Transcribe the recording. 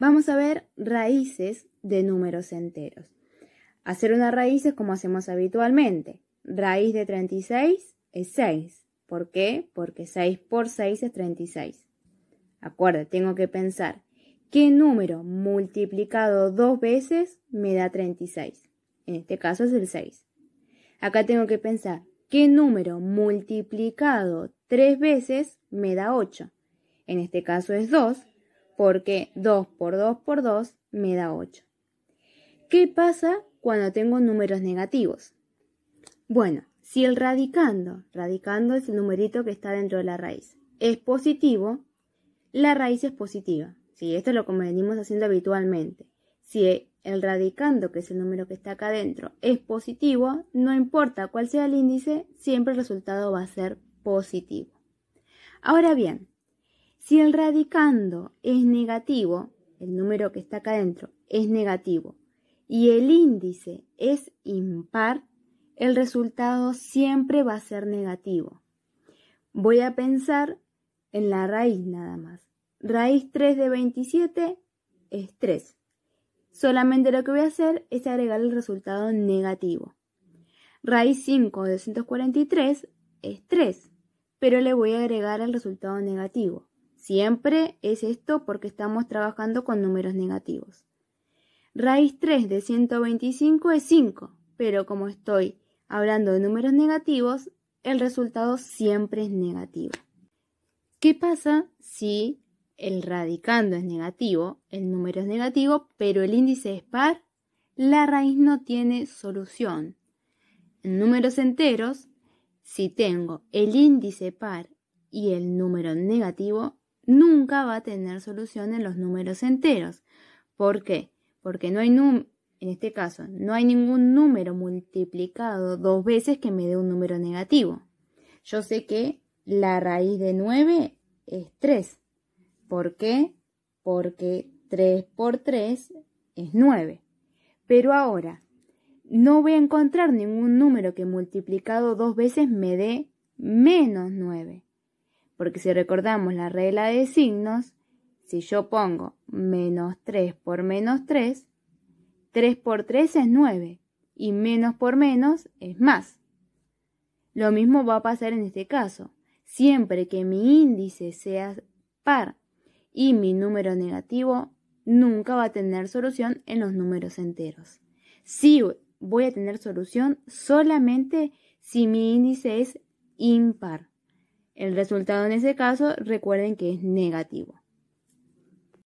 Vamos a ver raíces de números enteros. Hacer una raíz es como hacemos habitualmente. Raíz de 36 es 6. ¿Por qué? Porque 6 por 6 es 36. Acuerda, tengo que pensar qué número multiplicado dos veces me da 36. En este caso es el 6. Acá tengo que pensar qué número multiplicado tres veces me da 8. En este caso es 2 porque 2 por 2 por 2 me da 8. ¿Qué pasa cuando tengo números negativos? Bueno, si el radicando, radicando es el numerito que está dentro de la raíz, es positivo, la raíz es positiva. Si Esto es lo que venimos haciendo habitualmente. Si el radicando, que es el número que está acá adentro, es positivo, no importa cuál sea el índice, siempre el resultado va a ser positivo. Ahora bien, si el radicando es negativo, el número que está acá adentro es negativo y el índice es impar, el resultado siempre va a ser negativo. Voy a pensar en la raíz nada más. Raíz 3 de 27 es 3. Solamente lo que voy a hacer es agregar el resultado negativo. Raíz 5 de 243 es 3, pero le voy a agregar el resultado negativo. Siempre es esto porque estamos trabajando con números negativos. Raíz 3 de 125 es 5, pero como estoy hablando de números negativos, el resultado siempre es negativo. ¿Qué pasa si el radicando es negativo, el número es negativo, pero el índice es par? La raíz no tiene solución. En números enteros, si tengo el índice par y el número negativo, nunca va a tener solución en los números enteros. ¿Por qué? Porque no hay en este caso, no hay ningún número multiplicado dos veces que me dé un número negativo. Yo sé que la raíz de 9 es 3. ¿Por qué? Porque 3 por 3 es 9. Pero ahora, no voy a encontrar ningún número que multiplicado dos veces me dé menos 9 porque si recordamos la regla de signos, si yo pongo menos 3 por menos 3, 3 por 3 es 9 y menos por menos es más. Lo mismo va a pasar en este caso. Siempre que mi índice sea par y mi número negativo, nunca va a tener solución en los números enteros. Sí voy a tener solución solamente si mi índice es impar. El resultado en ese caso recuerden que es negativo.